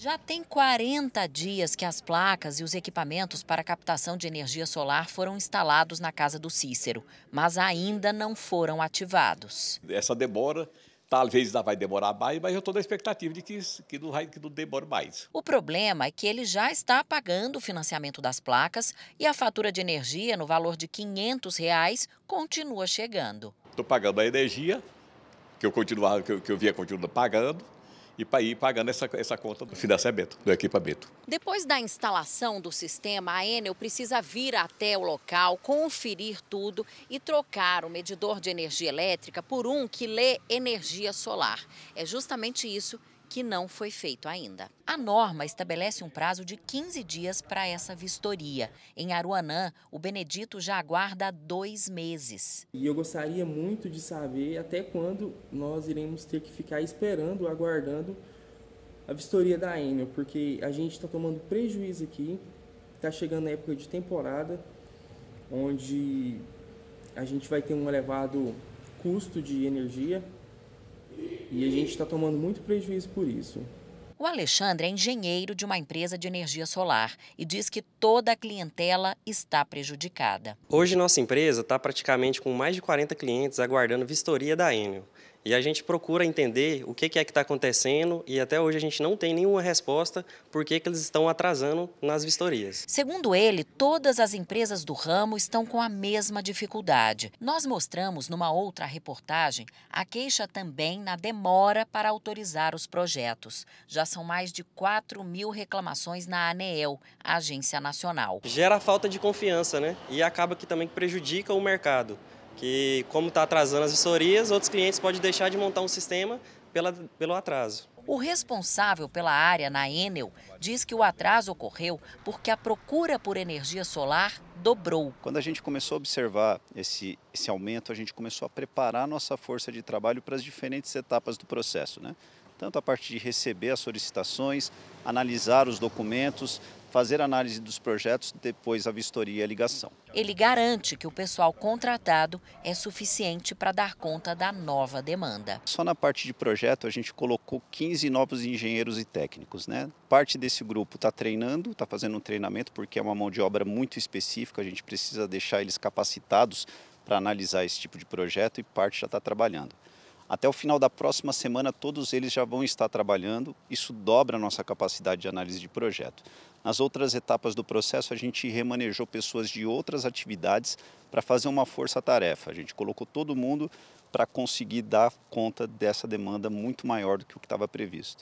Já tem 40 dias que as placas e os equipamentos para captação de energia solar foram instalados na casa do Cícero, mas ainda não foram ativados. Essa demora Talvez ainda vai demorar mais, mas eu estou na expectativa de que, que, não, que não demore mais. O problema é que ele já está pagando o financiamento das placas e a fatura de energia no valor de R$ 500 reais continua chegando. Estou pagando a energia, que eu, continuava, que eu, que eu continuando pagando, e para ir pagando essa, essa conta do financiamento, do equipamento. Depois da instalação do sistema, a Enel precisa vir até o local, conferir tudo e trocar o medidor de energia elétrica por um que lê energia solar. É justamente isso que não foi feito ainda. A norma estabelece um prazo de 15 dias para essa vistoria. Em Aruanã, o Benedito já aguarda dois meses. E eu gostaria muito de saber até quando nós iremos ter que ficar esperando, aguardando a vistoria da Enel, porque a gente está tomando prejuízo aqui, está chegando a época de temporada, onde a gente vai ter um elevado custo de energia e a gente está tomando muito prejuízo por isso. O Alexandre é engenheiro de uma empresa de energia solar e diz que toda a clientela está prejudicada. Hoje, nossa empresa está praticamente com mais de 40 clientes aguardando vistoria da Enel. E a gente procura entender o que é que está acontecendo e até hoje a gente não tem nenhuma resposta por que, eles estão atrasando nas vistorias. Segundo ele, todas as empresas do ramo estão com a mesma dificuldade. Nós mostramos numa outra reportagem a queixa também na demora para autorizar os projetos. Já são mais de 4 mil reclamações na ANEEL, a Agência Nacional. Gera falta de confiança, né? E acaba que também prejudica o mercado que como está atrasando as vistorias, outros clientes podem deixar de montar um sistema pela, pelo atraso. O responsável pela área na Enel diz que o atraso ocorreu porque a procura por energia solar dobrou. Quando a gente começou a observar esse, esse aumento, a gente começou a preparar nossa força de trabalho para as diferentes etapas do processo, né? Tanto a parte de receber as solicitações, analisar os documentos, fazer análise dos projetos, depois a vistoria e a ligação. Ele garante que o pessoal contratado é suficiente para dar conta da nova demanda. Só na parte de projeto a gente colocou 15 novos engenheiros e técnicos. Né? Parte desse grupo está treinando, está fazendo um treinamento, porque é uma mão de obra muito específica, a gente precisa deixar eles capacitados para analisar esse tipo de projeto e parte já está trabalhando. Até o final da próxima semana, todos eles já vão estar trabalhando. Isso dobra a nossa capacidade de análise de projeto. Nas outras etapas do processo, a gente remanejou pessoas de outras atividades para fazer uma força-tarefa. A gente colocou todo mundo para conseguir dar conta dessa demanda muito maior do que o que estava previsto.